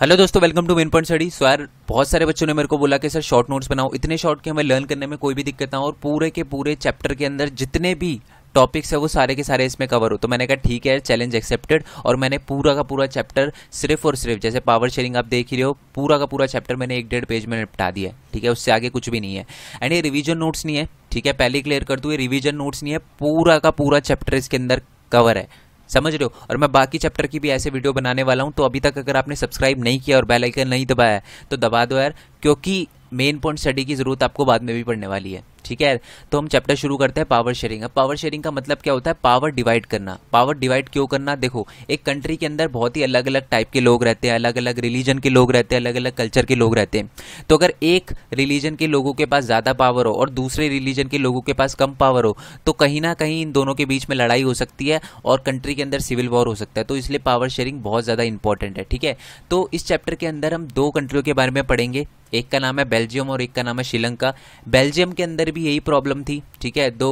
hello दोस्तों welcome to main point study sir बहुत सारे बच्चों ने मेरे को बोला कि सर शॉर्ट नोट्स बनाओ इतने शॉर्ट के हमें लर्न करने में कोई भी दिक्कत ना हो और पूरे के पूरे चैप्टर के अंदर जितने भी टॉपिक्स है वो सारे के सारे इसमें कवर हो तो मैंने कहा ठीक है चैलेंज एक्सेप्टेड और मैंने पूरा का पूरा चैप्टर सिर्फ और सिर्फ जैसे पावर शेयरिंग आप देख ही रहे हो पूरा का पूरा चैप्टर मैंने एक डेढ़ पेज में निपटा दिया ठीक है उससे आगे कुछ भी नहीं है एंड ये रिविजन नोट्स नहीं है ठीक है पहले क्लियर कर दूँ ये रिविजन नोट्स नहीं है पूरा का पूरा चैप्टर इसके अंदर कवर है समझ रहे हो और मैं बाकी चैप्टर की भी ऐसे वीडियो बनाने वाला हूँ तो अभी तक अगर आपने सब्सक्राइब नहीं किया और बेल आइकन नहीं दबाया तो दबा दो यार क्योंकि मेन पॉइंट स्टडी की ज़रूरत आपको बाद में भी पड़ने वाली है ठीक है तो हम चैप्टर शुरू करते हैं पावर शेयरिंग अब पावर शेयरिंग का मतलब क्या होता है पावर डिवाइड करना पावर डिवाइड क्यों करना देखो एक कंट्री के अंदर बहुत ही अलग अलग टाइप के लोग रहते हैं अलग अलग रिलीजन के लोग रहते हैं अलग अलग कल्चर के लोग रहते हैं तो अगर एक रिलीजन के लोगों के पास ज़्यादा पावर हो और दूसरे रिलीजन के लोगों के पास कम पावर हो तो कहीं ना कहीं इन दोनों के बीच में लड़ाई हो सकती है और कंट्री के अंदर सिविल वॉर हो सकता है तो इसलिए पावर शेयरिंग बहुत ज़्यादा इंपॉर्टेंट है ठीक है तो इस चैप्टर के अंदर हम दो कंट्रियों के बारे में पढ़ेंगे एक का नाम है बेल्जियम और एक का नाम है श्रीलंका बेल्जियम के अंदर अंदर भी यही प्रॉब्लम थी ठीक है दो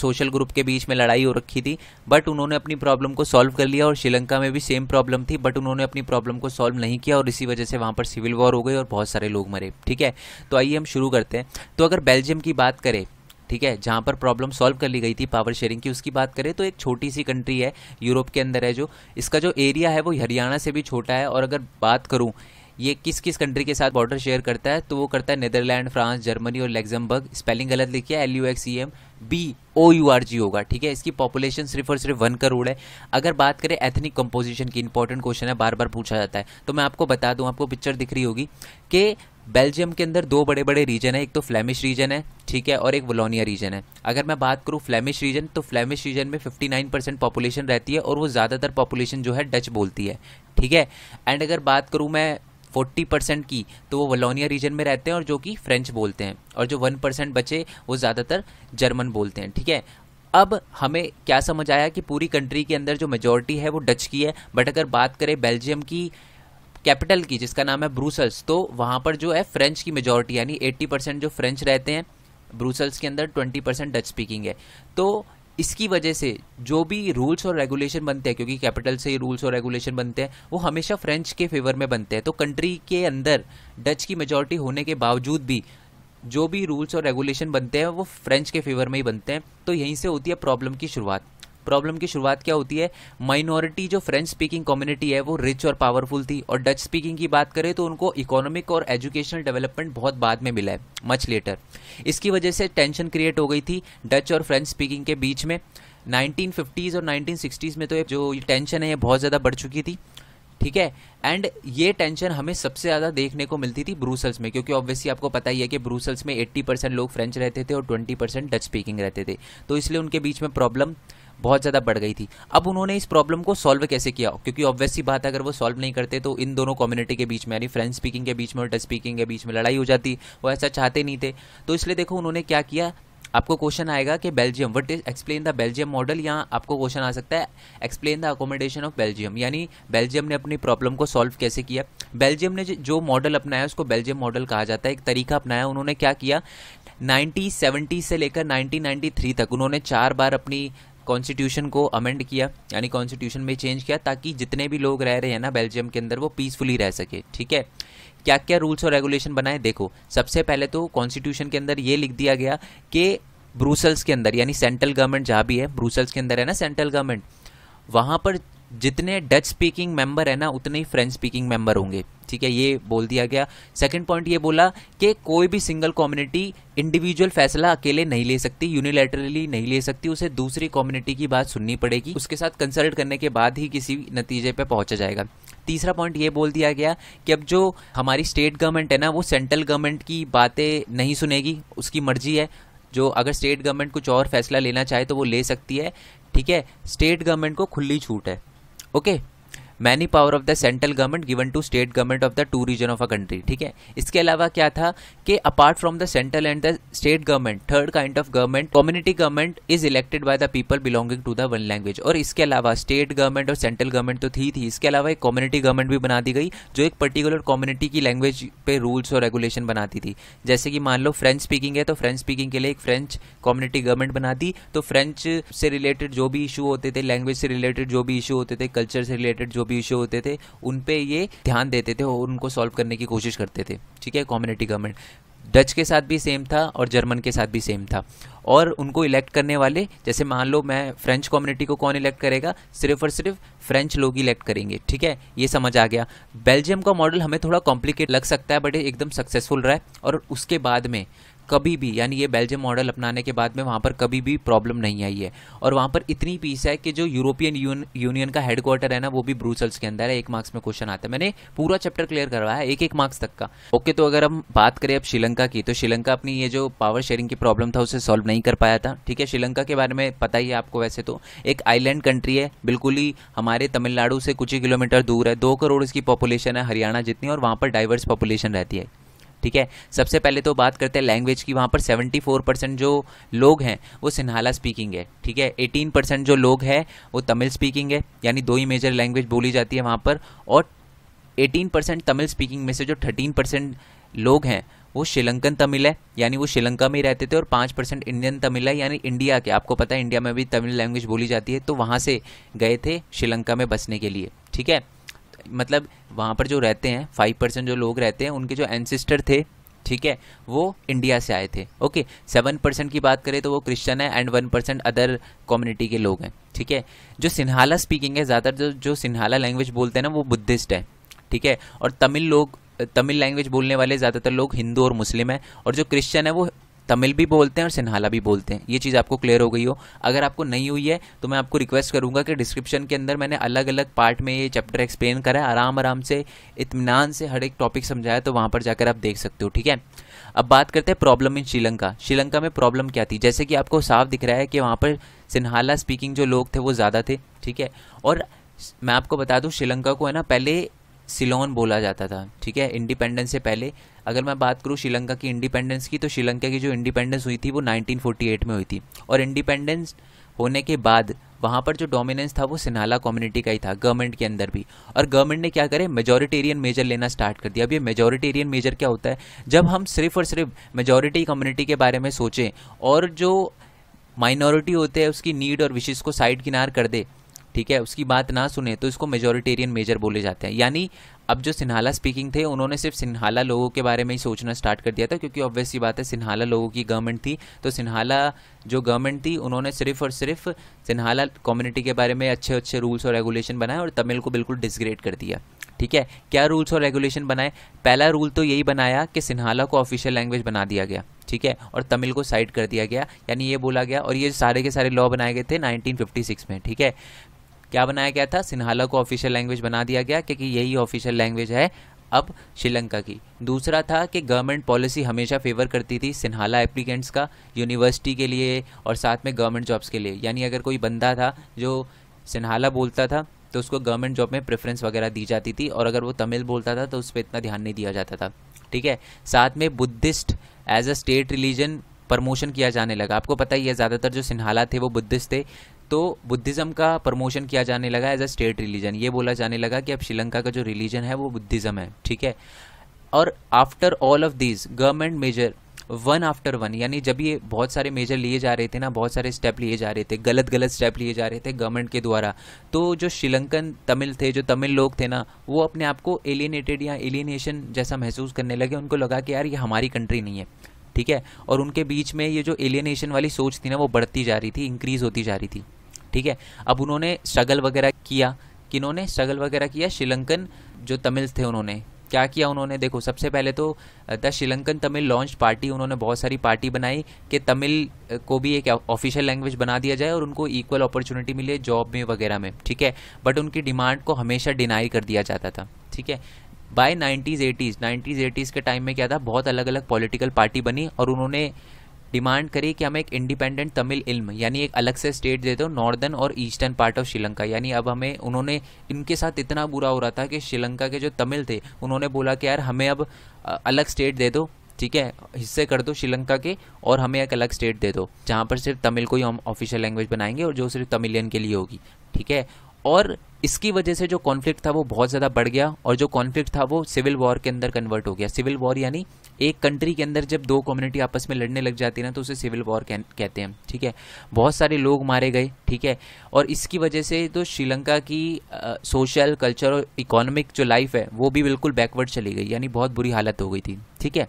सोशल ग्रुप के बीच में लड़ाई हो रखी थी बट उन्होंने अपनी प्रॉब्लम को सॉल्व कर लिया और श्रीलंका में भी सेम प्रॉब्लम थी बट उन्होंने अपनी प्रॉब्लम को सॉल्व नहीं किया और इसी वजह से वहाँ पर सिविल वॉर हो गई और बहुत सारे लोग मरे ठीक है तो आइए हम शुरू करते हैं तो अगर बेल्जियम की बात करें ठीक है जहाँ पर प्रॉब्लम सॉल्व कर ली गई थी पावर शेयरिंग की उसकी बात करें तो एक छोटी सी कंट्री है यूरोप के अंदर है जो इसका जो एरिया है वो हरियाणा से भी छोटा है और अगर बात करूँ ये किस किस कंट्री के साथ बॉर्डर शेयर करता है तो वो करता है नीदरलैंड फ्रांस जर्मनी और लेग्जमबर्ग स्पेलिंग गलत लिखी है L U X E M B O U R G होगा ठीक है इसकी पॉपुलेशन सिर्फ और सिर्फ वन करोड़ है अगर बात करें एथनिक कंपोजिशन की इंपॉर्टेंट क्वेश्चन है बार बार पूछा जाता है तो मैं आपको बता दूं आपको पिक्चर दिख रही होगी कि बेल्जियम के अंदर दो बड़े बड़े रीजन है एक तो फ्लेमिश रीजन है ठीक है और एक वलोनिया रीजन है अगर मैं बात करूँ फ्लेमिश रीजन तो फ्लेमिश रीजन में 59 परसेंट पॉपुलेशन रहती है और वो ज़्यादातर पॉपुलेशन जो है डच बोलती है ठीक है एंड अगर बात करूँ मैं फोर्टी परसेंट की तो वो वलोनिया रीजन में रहते हैं और जो कि फ्रेंच बोलते हैं और जो वन परसेंट बचे वो ज़्यादातर जर्मन बोलते हैं ठीक है अब हमें क्या समझ आया कि पूरी कंट्री के अंदर जो मेजोरिटी है वो डच की है बट अगर बात करें बेल्जियम की कैपिटल की जिसका नाम है ब्रूसल्स तो वहाँ पर जो है फ्रेंच की मेजोरिटी यानी 80 परसेंट जो फ्रेंच रहते हैं ब्रूसल्स के अंदर 20 परसेंट डच स्पीकिंग है तो इसकी वजह से जो भी रूल्स और रेगुलेशन बनते हैं क्योंकि कैपिटल से ही रूल्स और रेगुलेशन बनते हैं वो हमेशा फ्रेंच के फेवर में बनते हैं तो कंट्री के अंदर डच की मेजोरिटी होने के बावजूद भी जो भी रूल्स और रेगुलेशन बनते हैं वो फ्रेंच के फेवर में ही बनते हैं तो यहीं से होती है प्रॉब्लम की शुरुआत प्रॉब्लम की शुरुआत क्या होती है माइनॉरिटी जो फ्रेंच स्पीकिंग कम्युनिटी है वो रिच और पावरफुल थी और डच स्पीकिंग की बात करें तो उनको इकोनॉमिक और एजुकेशनल डेवलपमेंट बहुत बाद में मिला है मच लेटर इसकी वजह से टेंशन क्रिएट हो गई थी डच और फ्रेंच स्पीकिंग के बीच में 1950s और 1960s में तो जो टेंशन है ये बहुत ज़्यादा बढ़ चुकी थी ठीक है एंड ये टेंशन हमें सबसे ज़्यादा देखने को मिलती थी ब्रूसल्स में क्योंकि ऑब्वियसली आपको पता ही है कि ब्रूसल्स में 80 परसेंट लोग फ्रेंच रहते थे और 20 परसेंट डच स्पीकिंग रहते थे तो इसलिए उनके बीच में प्रॉब्लम बहुत ज़्यादा बढ़ गई थी अब उन्होंने इस प्रॉब्लम को सॉल्व कैसे किया क्योंकि ऑब्वियसली बात है अगर वो सॉल्व नहीं करते तो इन दोनों कम्युनिटी के बीच में यानी फ्रेंच स्पीकिंग के बीच में और डच स्पीकिंग के बीच में लड़ाई हो जाती वो ऐसा चाहते नहीं थे तो इसलिए देखो उन्होंने क्या किया आपको क्वेश्चन आएगा कि Belgium what is explain the Belgium model यहाँ आपको क्वेश्चन आ सकता है explain the accommodation of Belgium यानी बेल्जियम ने अपनी प्रॉब्लम को सॉल्व कैसे किया बेल्जियम ने जो मॉडल अपनाया उसको बेल्जियम मॉडल कहा जाता है एक तरीका अपनाया उन्होंने क्या किया 1970 से लेकर 1993 तक उन्होंने चार बार अपनी कॉन्स्टिट्यूशन को अमेंड किया यानी कॉन्स्टिट्यूशन में चेंज किया ताकि जितने भी लोग रह रहे हैं ना बेल्जियम के अंदर वो पीसफुली रह सके ठीक है क्या क्या रूल्स और रेगुलेशन बनाए देखो सबसे पहले तो कॉन्स्टिट्यूशन के अंदर ये लिख दिया गया कि ब्रूसल्स के अंदर यानी सेंट्रल गवर्नमेंट जहाँ भी है ब्रूसल्स के अंदर है ना सेंट्रल गवर्नमेंट वहाँ पर जितने डच स्पीकिंग मेंबर है ना उतने ही फ्रेंच स्पीकिंग मेंबर होंगे ठीक है ये बोल दिया गया सेकंड पॉइंट ये बोला कि कोई भी सिंगल कम्युनिटी इंडिविजुअल फैसला अकेले नहीं ले सकती यूनिलेटरली नहीं ले सकती उसे दूसरी कम्युनिटी की बात सुननी पड़ेगी उसके साथ कंसल्ट करने के बाद ही किसी नतीजे पर पहुंचा जाएगा तीसरा पॉइंट ये बोल दिया गया कि अब जो हमारी स्टेट गवर्नमेंट है ना वो सेंट्रल गवर्नमेंट की बातें नहीं सुनेगी उसकी मर्जी है जो अगर स्टेट गवर्नमेंट कुछ और फैसला लेना चाहे तो वो ले सकती है ठीक है स्टेट गवर्नमेंट को खुली छूट है Oke, many power of the central government given to state government of the two region of a country ठीक है इसके अलावा क्या था कि apart from the central and the state government third kind of government community government is elected by the people belonging to the one language और इसके अलावा स्टेट गवर्नमेंट और सेंट्रल गवर्नमेंट तो थी थी इसके अलावा एक कम्युनिटी गवर्नमेंट भी बना दी गई जो एक पर्टिकुलर कम्युनिटी की लैंग्वेज पे रूल्स और रेगुलेशन बनाती थी जैसे कि मान लो फ्रेंच स्पीकिंग है तो फ्रेंच स्पीकिंग के लिए एक फ्रेंच कम्युनिटी गवर्नमेंट बना दी तो फ्रेंच से रिलेटेड जो भी इशू होते थे लैंग्वेज से रिलेटेड जो भी इशू होते थे कल्चर से रिलेटेड जो भी इशू होते थे उन पर ये ध्यान देते थे और उनको सॉल्व करने की कोशिश करते थे ठीक है कम्युनिटी गवर्नमेंट डच के साथ भी सेम था और जर्मन के साथ भी सेम था और उनको इलेक्ट करने वाले जैसे मान लो मैं फ्रेंच कम्युनिटी को कौन इलेक्ट करेगा सिर्फ और सिर्फ फ्रेंच लोग इलेक्ट करेंगे ठीक है ये समझ आ गया बेल्जियम का मॉडल हमें थोड़ा कॉम्प्लिकेट लग सकता है बट एकदम सक्सेसफुल रहा है और उसके बाद में कभी भी यानी ये बेल्जियम मॉडल अपनाने के बाद में वहाँ पर कभी भी प्रॉब्लम नहीं आई है और वहाँ पर इतनी पीस है कि जो यूरोपियन यूनियन का हेडक्वार्टर है ना वो भी ब्रूसल्स के अंदर है एक मार्क्स में क्वेश्चन आता है मैंने पूरा चैप्टर क्लियर करवाया है एक एक मार्क्स तक का ओके तो अगर हम बात करें अब श्रीलंका की तो श्रीलंका अपनी ये जो पावर शेयरिंग की प्रॉब्लम था उसे सॉल्व नहीं कर पाया था ठीक है श्रीलंका के बारे में पता ही है आपको वैसे तो एक आईलैंड कंट्री है बिल्कुल ही हमारे तमिलनाडु से कुछ ही किलोमीटर दूर है दो करोड़ इसकी पॉपुलेशन है हरियाणा जितनी और वहाँ पर डाइवर्स पॉपुलेशन रहती है ठीक है सबसे पहले तो बात करते हैं लैंग्वेज की वहाँ पर 74 परसेंट जो लोग हैं वो सिन्हाला स्पीकिंग है ठीक है 18 परसेंट जो लोग हैं वो तमिल स्पीकिंग है यानी दो ही मेजर लैंग्वेज बोली जाती है वहाँ पर और 18 परसेंट तमिल स्पीकिंग में से जो 13 परसेंट लोग हैं वो श्रीलंकन तमिल है यानी वो श्रीलंका में ही रहते थे और पाँच परसेंट इंडियन तमिल है यानी इंडिया के आपको पता है इंडिया में भी तमिल लैंग्वेज बोली जाती है तो वहाँ से गए थे श्रीलंका में बसने के लिए ठीक है मतलब वहाँ पर जो रहते हैं फाइव परसेंट जो लोग रहते हैं उनके जो एनसिस्टर थे ठीक है वो इंडिया से आए थे ओके सेवन परसेंट की बात करें तो वो क्रिश्चियन है and one percent other community के लोग हैं ठीक है जो सिन्हाला स्पीकिंग है ज़्यादातर जो जो सिन्हाला लैंग्वेज बोलते हैं ना वो बुद्धिस्ट है ठीक है और तमिल लोग तमिल लैंग्वेज बोलने वाले ज़्यादातर लोग हिंदू और मुस्लिम हैं और जो क्रिश्चियन है वो तमिल भी बोलते हैं और सिन्हाला भी बोलते हैं ये चीज़ आपको क्लियर हो गई हो अगर आपको नहीं हुई है तो मैं आपको रिक्वेस्ट करूँगा कि डिस्क्रिप्शन के अंदर मैंने अलग अलग पार्ट में ये चैप्टर एक्सप्लेन करा है आराम आराम से इतमान से हर एक टॉपिक समझाया तो वहाँ पर जाकर आप देख सकते हो ठीक है अब बात करते हैं प्रॉब्लम इन श्रीलंका श्रीलंका में प्रॉब्लम क्या थी जैसे कि आपको साफ दिख रहा है कि वहाँ पर सिन्हाला स्पीकिंग जो लोग थे वो ज़्यादा थे ठीक है और मैं आपको बता दूँ श्रीलंका को है ना पहले सिलोन बोला जाता था ठीक है इंडिपेंडेंस से पहले अगर मैं बात करूँ श्रीलंका की इंडिपेंडेंस की तो श्रीलंका की जो इंडिपेंडेंस हुई थी वो 1948 में हुई थी और इंडिपेंडेंस होने के बाद वहाँ पर जो डोमिनेंस था वो सिन्हाला कम्युनिटी का ही था गवर्नमेंट के अंदर भी और गवर्नमेंट ने क्या करे मेजोरिटेरियन मेजर लेना स्टार्ट कर दिया अब ये मेजोरिटेरियन मेजर क्या होता है जब हम सिर्फ और सिर्फ मेजोरिटी कम्युनिटी के बारे में सोचें और जो माइनॉरिटी होते हैं उसकी नीड और विशेष को साइड किनार कर दे ठीक है उसकी बात ना सुने तो इसको मेजोरिटेरियन मेजर बोले जाते हैं यानी अब जो सिन्हाला स्पीकिंग थे उन्होंने सिर्फ सिन्हाला लोगों के बारे में ही सोचना स्टार्ट कर दिया था क्योंकि ऑब्वियस ये बात है सिन्हाला लोगों की गवर्नमेंट थी तो सिन्हाला जो गवर्नमेंट थी उन्होंने सिर्फ और सिर्फ सिन्हाला कम्युनिटी के बारे में अच्छे अच्छे रूल्स और रेगुलेशन बनाए और तमिल को बिल्कुल डिसग्रेड कर दिया ठीक है क्या रूल्स और रेगुलेशन बनाए पहला रूल तो यही बनाया कि सिन्हाला को ऑफिशियल लैंग्वेज बना दिया गया ठीक है और तमिल को साइड कर दिया गया यानी ये बोला गया और ये सारे के सारे लॉ बनाए गए थे 1956 में ठीक है क्या बनाया गया था सिन्हाला को ऑफिशियल लैंग्वेज बना दिया गया क्योंकि यही ऑफिशियल लैंग्वेज है अब श्रीलंका की दूसरा था कि गवर्नमेंट पॉलिसी हमेशा फेवर करती थी सिन्हाला एप्लीकेंट्स का यूनिवर्सिटी के लिए और साथ में गवर्नमेंट जॉब्स के लिए यानी अगर कोई बंदा था जो सिन्हाला बोलता था तो उसको गवर्नमेंट जॉब में प्रेफरेंस वगैरह दी जाती थी और अगर वो तमिल बोलता था तो उस पर इतना ध्यान नहीं दिया जाता था ठीक है साथ में Buddhist as a state religion promotion किया जाने लगा आपको पता ही है ज़्यादातर जो सिन्हाला थे वो बुद्धिस्ट थे तो बुद्धिज़्म का प्रमोशन किया जाने लगा एज अ स्टेट रिलीजन ये बोला जाने लगा कि अब श्रीलंका का जो रिलीजन है वो बुद्धिज़्म है ठीक है और after all of this government major one after one यानी जब ये बहुत सारे मेजर लिए जा रहे थे ना बहुत सारे स्टेप लिए जा रहे थे गलत गलत स्टेप लिए जा रहे थे गवर्नमेंट के द्वारा तो जो श्रीलंकन तमिल थे जो तमिल लोग थे ना वो अपने आप को एलिनेटेड या एलिनेशन जैसा महसूस करने लगे उनको लगा कि यार ये हमारी कंट्री नहीं है ठीक है और उनके बीच में ये जो एलिनेशन वाली सोच थी ना वो बढ़ती जा रही थी इंक्रीज़ होती जा रही थी ठीक है अब उन्होंने स्ट्रगल वगैरह किया किन्होंने स्ट्रगल वगैरह किया श्रीलंकन जो तमिल थे उन्होंने क्या किया उन्होंने देखो सबसे पहले तो the Sri Lankan Tamil launch party उन्होंने बहुत सारी पार्टी बनाई कि तमिल को भी एक ऑफिशियल लैंग्वेज बना दिया जाए और उनको इक्वल अपॉर्चुनिटी मिले जॉब में वगैरह में ठीक है बट उनकी डिमांड को हमेशा डिनाई कर दिया जाता था ठीक है by nineties eighties nineties eighties के टाइम में क्या था बहुत अलग अलग पॉलिटिकल पार्टी बनी और उन्होंने डिमांड करी कि हमें एक इंडिपेंडेंट तमिल इल्म यानी एक अलग से स्टेट दे दो नॉर्दर्न और ईस्टर्न पार्ट ऑफ श्रीलंका यानी अब हमें उन्होंने इनके साथ इतना बुरा हो रहा था कि श्रीलंका के जो तमिल थे उन्होंने बोला कि यार हमें अब अलग स्टेट दे दो ठीक है हिस्से कर दो श्रीलंका के और हमें एक अलग स्टेट दे दो जहाँ पर सिर्फ तमिल को ही हम ऑफिशियल लैंग्वेज बनाएंगे और जो सिर्फ तमिलियन के लिए होगी ठीक है और इसकी वजह से जो कॉन्फ्लिक्ट था वो बहुत ज़्यादा बढ़ गया और जो कॉन्फ्लिक्ट था वो सिविल वॉर के अंदर कन्वर्ट हो गया सिविल वॉर यानी एक कंट्री के अंदर जब दो कम्युनिटी आपस में लड़ने लग जाती है ना तो उसे सिविल वॉर कहते हैं ठीक है बहुत सारे लोग मारे गए ठीक है और इसकी वजह से तो श्रीलंका की सोशल कल्चर और इकोनॉमिक जो लाइफ है वो भी बिल्कुल बैकवर्ड चली गई यानी बहुत बुरी हालत हो गई थी ठीक है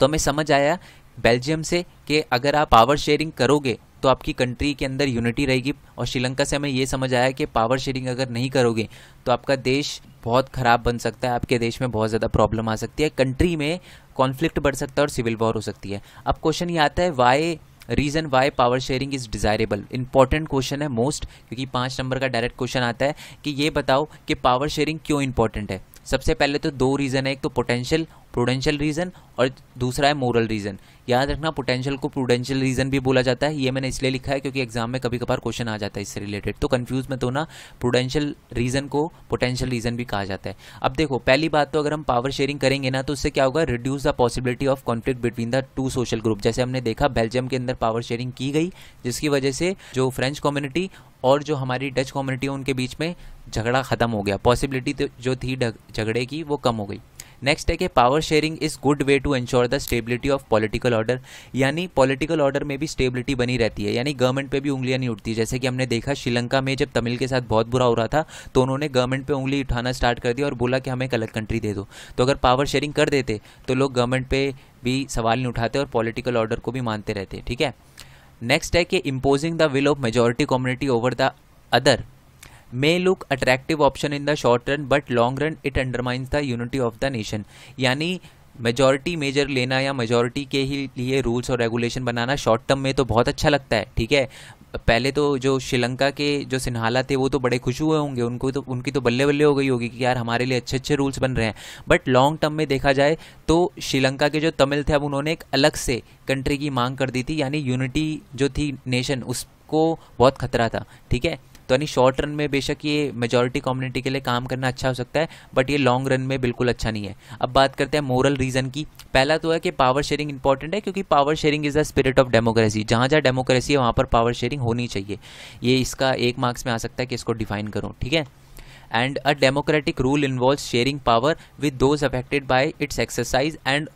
तो हमें समझ आया बेल्जियम से कि अगर आप पावर शेयरिंग करोगे तो आपकी कंट्री के अंदर यूनिटी रहेगी और श्रीलंका से हमें ये समझ आया कि पावर शेयरिंग अगर नहीं करोगे तो आपका देश बहुत ख़राब बन सकता है आपके देश में बहुत ज़्यादा प्रॉब्लम आ सकती है कंट्री में कॉन्फ्लिक्ट बढ़ सकता है और सिविल वॉर हो सकती है अब क्वेश्चन ये आता है why reason why power sharing is desirable important question है मोस्ट क्योंकि पाँच नंबर का डायरेक्ट क्वेश्चन आता है कि ये बताओ कि पावर शेयरिंग क्यों इंपॉर्टेंट है सबसे पहले तो दो रीज़न है एक तो पोटेंशियल प्रोडेंशियल रीज़न और दूसरा है मोरल रीज़न याद रखना पोटेंशियल को प्रोडेंशियल रीज़न भी बोला जाता है ये मैंने इसलिए लिखा है क्योंकि एग्जाम में कभी कभार क्वेश्चन आ जाता है इससे रिलेटेड तो कन्फ्यूज तो ना प्रोडेंशियल रीज़न को पोटेंशियल रीज़न भी कहा जाता है अब देखो पहली बात तो अगर हम पावर शेयरिंग करेंगे ना तो उससे क्या होगा reduce the possibility of conflict between the two social group जैसे हमने देखा बेल्जियम के अंदर पावर शेयरिंग की गई जिसकी वजह से जो फ्रेंच कम्युनिटी और जो हमारी डच कम्युनिटी है उनके बीच में झगड़ा खत्म हो गया पॉसिबिलिटी तो जो थी झगड़े की वो कम हो गई नेक्स्ट है कि power sharing is good way to ensure the stability of political order यानी पॉलिटिकल ऑर्डर में भी स्टेबिलिटी बनी रहती है यानी गवर्नमेंट पे भी उंगलियां नहीं उठती जैसे कि हमने देखा श्रीलंका में जब तमिल के साथ बहुत बुरा हो रहा था तो उन्होंने गवर्नमेंट पर उंगली उठाना स्टार्ट कर दिया और बोला कि हमें एक अलग कंट्री दे दो तो अगर पावर शेयरिंग कर देते तो लोग गवर्नमेंट पर भी सवाल नहीं उठाते और पॉलिटिकल ऑर्डर को भी मानते रहते ठीक है नेक्स्ट है कि imposing the will of majority community over the other may look attractive option in the short run but long run it undermines the unity of the nation यानी मेजॉरिटी मेजर लेना या मेजॉरिटी के ही लिए rules और regulation बनाना short term में तो बहुत अच्छा लगता है ठीक है पहले तो जो श्रीलंका के जो सिन्हाला थे वो तो बड़े खुश हुए होंगे उनको तो उनकी तो बल्ले बल्ले हो गई होगी कि यार हमारे लिए अच्छे अच्छे रूल्स बन रहे हैं बट लॉन्ग टर्म में देखा जाए तो श्रीलंका के जो तमिल थे अब उन्होंने एक अलग से कंट्री की मांग कर दी थी यानी यूनिटी जो थी नेशन उसको बहुत खतरा था ठीक है तो यानी शॉर्ट रन में बेशक ये मेजोरिटी कम्युनिटी के लिए काम करना अच्छा हो सकता है बट ये लॉन्ग रन में बिल्कुल अच्छा नहीं है अब बात करते हैं मोरल रीज़न की पहला तो है कि पावर शेयरिंग इंपॉर्टेंट है क्योंकि power sharing is the spirit of democracy जहां जहाँ डेमोक्रेसी है वहाँ पर पावर शेयरिंग होनी चाहिए ये इसका एक मार्क्स में आ सकता है कि इसको डिफाइन करूँ ठीक है and a democratic rule involve sharing power with those affected by its exercise and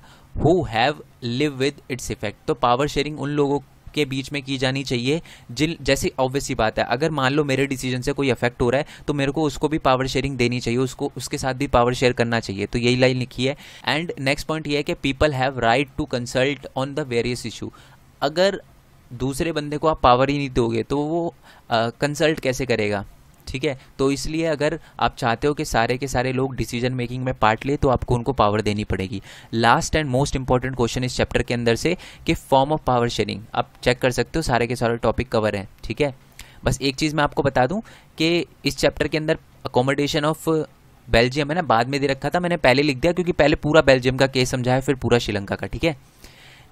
who have live with its effect तो पावर शेयरिंग उन लोगों के बीच में की जानी चाहिए जिन जैसे ऑब्वियस ही बात है अगर मान लो मेरे डिसीजन से कोई अफेक्ट हो रहा है तो मेरे को उसको भी पावर शेयरिंग देनी चाहिए उसको उसके साथ भी पावर शेयर करना चाहिए तो यही लाइन लिखी है एंड नेक्स्ट पॉइंट ये है कि people have right to consult on the various issue अगर दूसरे बंदे को आप पावर ही नहीं दोगे तो वो कंसल्ट कैसे करेगा ठीक है तो इसलिए अगर आप चाहते हो कि सारे के सारे लोग डिसीजन मेकिंग में पार्ट ले तो आपको उनको पावर देनी पड़ेगी last and most important question इस चैप्टर के अंदर से कि फॉर्म ऑफ पावर शेयरिंग आप चेक कर सकते हो सारे के सारे टॉपिक कवर हैं ठीक है बस एक चीज़ मैं आपको बता दूँ कि इस चैप्टर के अंदर अकोमोडेशन ऑफ बेल्जियम है ना बाद में दे रखा था मैंने पहले लिख दिया क्योंकि पहले पूरा बेल्जियम का केस समझाया फिर पूरा श्रीलंका का ठीक है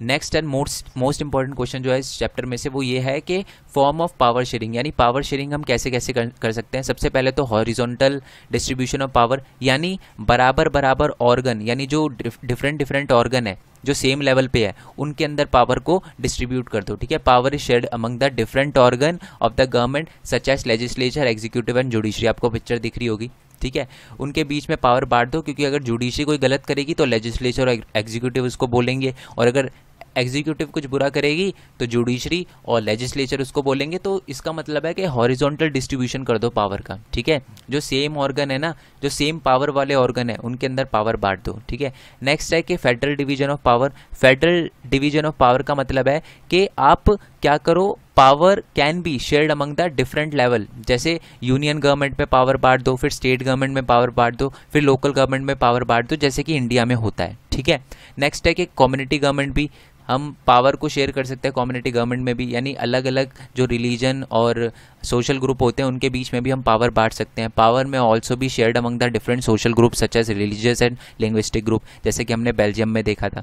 next and most most important question जो है इस चैप्टर में से वो ये है कि फॉर्म ऑफ पावर शेयरिंग यानी पावर शेयरिंग हम कैसे कैसे कर, कर सकते हैं सबसे पहले तो हॉरिजॉन्टल डिस्ट्रीब्यूशन ऑफ पावर यानी बराबर बराबर ऑर्गन यानी जो डिफरेंट डिफरेंट ऑर्गन है जो सेम लेवल पे है उनके अंदर पावर को डिस्ट्रीब्यूट कर दो ठीक है power is shared among the different organ of the government such as legislature executive and judiciary आपको पिक्चर दिख रही होगी ठीक है उनके बीच में पावर बांट दो क्योंकि अगर जुडिशरी कोई गलत करेगी तो लेजिस्लेचर और एग्जीक्यूटिव उसको बोलेंगे और अगर एग्जीक्यूटिव कुछ बुरा करेगी तो जुडिशरी और लेजिस्लेचर उसको बोलेंगे तो इसका मतलब है कि हॉरिजॉन्टल डिस्ट्रीब्यूशन कर दो पावर का ठीक है जो सेम ऑर्गन है ना जो सेम पावर वाले ऑर्गन है उनके अंदर पावर बांट दो ठीक है नेक्स्ट है कि federal division of power federal division of power का मतलब है कि आप क्या करो power can be shared among the different level जैसे यूनियन गवर्नमेंट में पावर बांट दो फिर स्टेट गवर्नमेंट में पावर बांट दो फिर लोकल गवर्नमेंट में पावर बांट दो जैसे कि इंडिया में होता है ठीक है नेक्स्ट है कि कम्युनिटी गवर्नमेंट भी हम पावर को शेयर कर सकते हैं कम्युनिटी गवर्नमेंट में भी यानी अलग अलग जो रिलीजन और सोशल ग्रुप होते हैं उनके बीच में भी हम पावर बांट सकते हैं पावर में ऑल्सो भी shared among the different social group such as religious and linguistic group जैसे कि हमने बेल्जियम में देखा था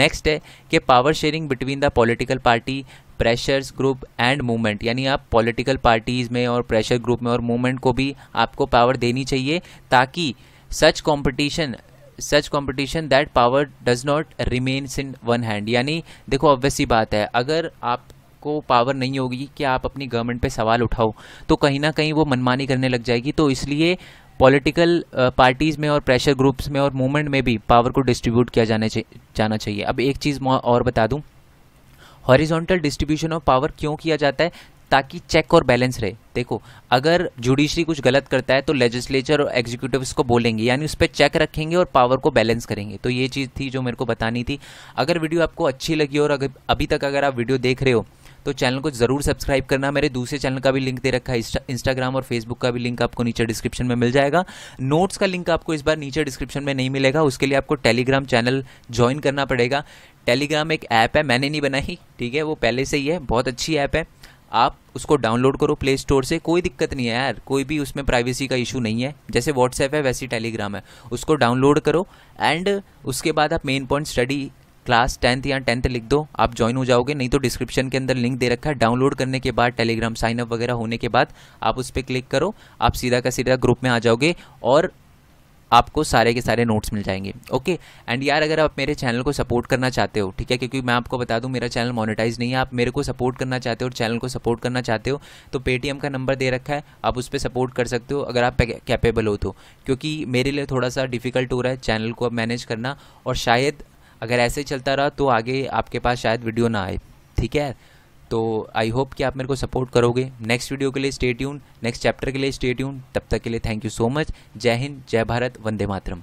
नेक्स्ट है कि power sharing between the political party pressures group and movement यानी आप पॉलिटिकल पार्टीज़ में और प्रेशर ग्रुप में और मूवमेंट को भी आपको पावर देनी चाहिए ताकि such competition such competition that power does not remains in one hand यानी देखो ऑब्वियस ही बात है अगर आप को पावर नहीं होगी कि आप अपनी गवर्नमेंट पे सवाल उठाओ तो कहीं ना कहीं वो मनमानी करने लग जाएगी तो इसलिए पॉलिटिकल पार्टीज़ में और प्रेशर ग्रुप्स में और मूवमेंट में भी पावर को डिस्ट्रीब्यूट किया जाने चा, जाना चाहिए अब एक चीज़ और बता दूँ हॉरिजॉन्टल डिस्ट्रीब्यूशन ऑफ पावर क्यों किया जाता है ताकि चेक और बैलेंस रहे देखो अगर जुडिशरी कुछ गलत करता है तो लेजिस्लेचर और एग्जीक्यूटिव को बोलेंगे यानी उस पर चेक रखेंगे और पावर को बैलेंस करेंगे तो ये चीज़ थी जो मेरे को बतानी थी अगर वीडियो आपको अच्छी लगी और अगर अभी तक अगर आप वीडियो देख रहे हो तो चैनल को ज़रूर सब्सक्राइब करना मेरे दूसरे चैनल का भी लिंक दे रखा है इंस्टाग्राम और फेसबुक का भी लिंक आपको नीचे डिस्क्रिप्शन में मिल जाएगा नोट्स का लिंक आपको इस बार नीचे डिस्क्रिप्शन में नहीं मिलेगा उसके लिए आपको टेलीग्राम चैनल ज्वाइन करना पड़ेगा टेलीग्राम एक ऐप है मैंने नहीं बनाई ठीक है वो पहले से ही है बहुत अच्छी ऐप है आप उसको डाउनलोड करो प्ले स्टोर से कोई दिक्कत नहीं है यार कोई भी उसमें प्राइवेसी का इशू नहीं है जैसे व्हाट्सएप है वैसे टेलीग्राम है उसको डाउनलोड करो एंड उसके बाद आप main point study class tenth या टेंथ लिख दो आप ज्वाइन हो जाओगे नहीं तो डिस्क्रिप्शन के अंदर लिंक दे रखा है डाउनलोड करने के बाद टेलीग्राम साइन अप वगैरह होने के बाद आप उस पर क्लिक करो आप सीधा का सीधा ग्रुप में आ जाओगे और आपको सारे के सारे नोट्स मिल जाएंगे ओके एंड यार अगर आप मेरे चैनल को सपोर्ट करना चाहते हो ठीक है क्योंकि मैं आपको बता दूँ मेरा चैनल मोनिटाइज नहीं है आप मेरे को सपोर्ट करना चाहते हो और चैनल को सपोर्ट करना चाहते हो तो पेटीएम का नंबर दे रखा है आप उस पर सपोर्ट कर सकते हो अगर आप कैपेबल हो तो क्योंकि मेरे लिए थोड़ा सा डिफ़िकल्ट हो रहा है चैनल को मैनेज करना और शायद अगर ऐसे चलता रहा तो आगे आपके पास शायद वीडियो ना आए ठीक है तो आई होप कि आप मेरे को सपोर्ट करोगे नेक्स्ट वीडियो के लिए स्टे ट्यून नेक्स्ट चैप्टर के लिए स्टे ट्यून तब तक के लिए थैंक यू सो मच जय हिंद जय भारत वंदे मातरम